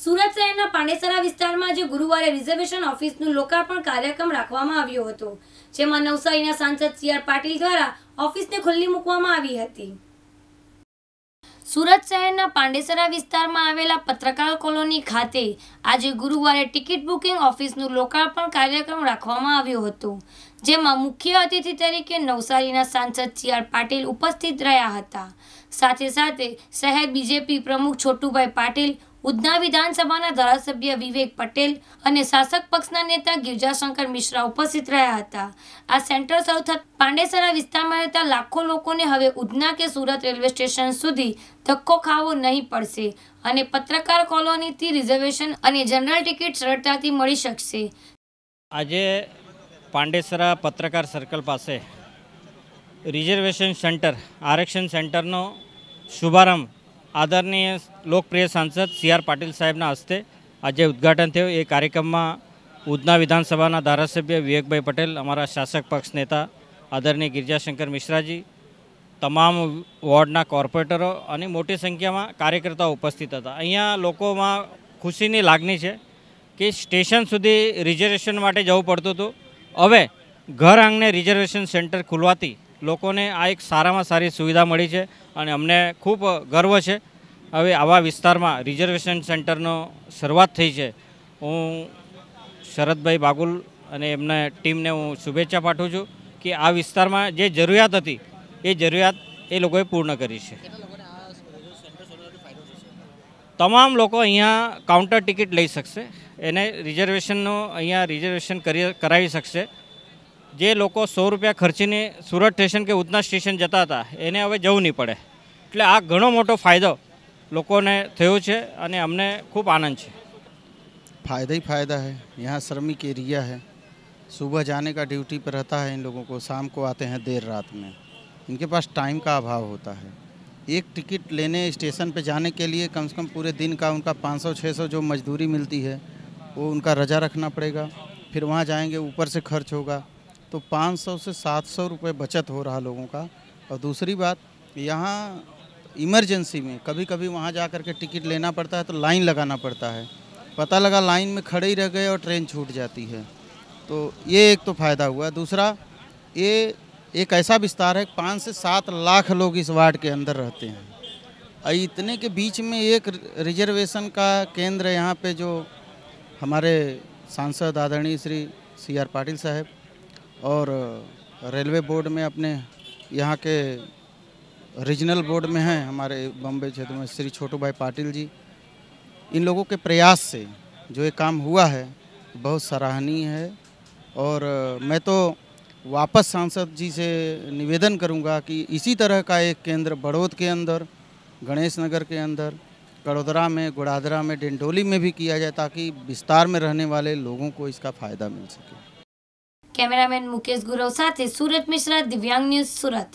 સુરત શહેરના પાંડેસરા વિસ્તારમાં આજે ગુરુવારે રિઝર્વેશન ઓફિસનું લોકાર્પણ કાર્યક્રમ રાખવામાં આવ્યો હતો જેમાં નવસારીના સાંસદ સી પાટીલ દ્વારા ઓફિસને ખુલ્લી મૂકવામાં આવી હતી સુરત શહેરના પાંડેસરા વિસ્તારમાં આવેલા પત્રકાર કોલોની ખાતે આજે ગુરુવારે ટિકિટ બુકિંગ ઓફિસનું લોકાર્પણ કાર્યક્રમ રાખવામાં આવ્યો હતો જેમાં મુખ્ય અતિથિ તરીકે નવસારીના સાંસદ સી પાટીલ ઉપસ્થિત રહ્યા હતા સાથે સાથે શહેર બીજેપી પ્રમુખ છોટુભાઈ પાટીલ ઉધના વિધાનસભાના ધારાસભ્ય વિવેક પટેલ અને શાસક પક્ષના નેતા ગિરજાશંકર મિશ્રા ઉપસ્થિત રહ્યા હતા આ સેન્ટર સાઉથ પાંડેસરા વિસ્તારમાં રહેતા લાખો લોકોને હવે ઉધના કે સુરત રેલવે સ્ટેશન સુધી ધક્કો ખાવો નહીં પડશે અને પત્રકાર કોલોનીથી રિઝર્વેશન અને જનરલ ટિકિટ સરળતાથી મળી શકશે આજે પાંડેસરા પત્રકાર સર્કલ પાસે રિઝર્વેશન સેન્ટર આરક્ષણ સેન્ટરનો શુભારંભ આદરણીય લોકપ્રિય સાંસદ સી આર પાટીલ સાહેબના હસ્તે આજે ઉદ્ઘાટન થયું એ કાર્યક્રમમાં ઉધના વિધાનસભાના ધારાસભ્ય વિવેકભાઈ પટેલ અમારા શાસક પક્ષ નેતા આદરણીય ગિરજાશંકર મિશ્રાજી તમામ વોર્ડના કોર્પોરેટરો અને મોટી સંખ્યામાં કાર્યકર્તાઓ ઉપસ્થિત હતા અહીંયા લોકોમાં ખુશીની લાગણી છે કે સ્ટેશન સુધી રિઝર્વેશન માટે જવું પડતું હતું હવે ઘર આંગણે રિઝર્વેશન સેન્ટર ખુલવાથી લોકોને આ એક સારામાં સારી સુવિધા મળી છે અને અમને ખૂબ ગર્વ છે હવે આવા વિસ્તારમાં રિઝર્વેશન સેન્ટરનો શરૂઆત થઈ છે હું શરદભાઈ બાગુલ અને એમના ટીમને હું શુભેચ્છા પાઠવું છું કે આ વિસ્તારમાં જે જરૂરિયાત હતી એ જરૂરિયાત એ લોકોએ પૂર્ણ કરી છે તમામ લોકો અહીંયા કાઉન્ટર ટિકિટ લઈ શકશે એને રિઝર્વેશનનો અહીંયા રિઝર્વેશન કરી કરાવી શકશે जे लोग सौ रुपया खर्ची ने सूरत स्टेशन के उतना स्टेशन जता था एने हमें जव नहीं पड़े એટલે आ घो मोटो फायदो लोग ने थोड़े अने अमने खूब आनंद है फायदा ही फायदा है यहाँ श्रमिक एरिया है सुबह जाने का ड्यूटी पर रहता है इन लोगों को शाम को आते हैं देर रात में इनके पास टाइम का अभाव होता है एक टिकट लेने स्टेशन पर जाने के लिए कम से कम पूरे दिन का उनका पाँच सौ छः सौ जो मजदूरी मिलती है वो उनका रजा रखना पड़ेगा फिर वहाँ जाएंगे ऊपर से खर्च होगा तो 500 से 700 रुपए बचत हो रहा लोगों का और दूसरी बात यहाँ इमरजेंसी में कभी कभी वहाँ जा कर के टिकट लेना पड़ता है तो लाइन लगाना पड़ता है पता लगा लाइन में खड़े ही रह गए और ट्रेन छूट जाती है तो ये एक तो फ़ायदा हुआ दूसरा ये एक ऐसा विस्तार है पाँच से सात लाख लोग इस वार्ड के अंदर रहते हैं इतने के बीच में एक रिजर्वेशन का केंद्र यहाँ पे जो हमारे सांसद आदरणीय श्री सी आर पाटिल साहब और रेलवे बोर्ड में अपने यहाँ के रीजनल बोर्ड में हैं हमारे बम्बे क्षेत्र में श्री छोटू भाई पाटिल जी इन लोगों के प्रयास से जो ये काम हुआ है बहुत सराहनीय है और मैं तो वापस सांसद जी से निवेदन करूंगा कि इसी तरह का एक केंद्र बड़ौद के अंदर गणेश नगर के अंदर कड़ोदरा में गुड़ादरा में डिंडोली में भी किया जाए ताकि विस्तार में रहने वाले लोगों को इसका फ़ायदा मिल सके કેમેરામેન મુકેશ ગુરવ સાથે સુરત મિશ્રા દિવ્યાંગ ન્યૂઝ સુરત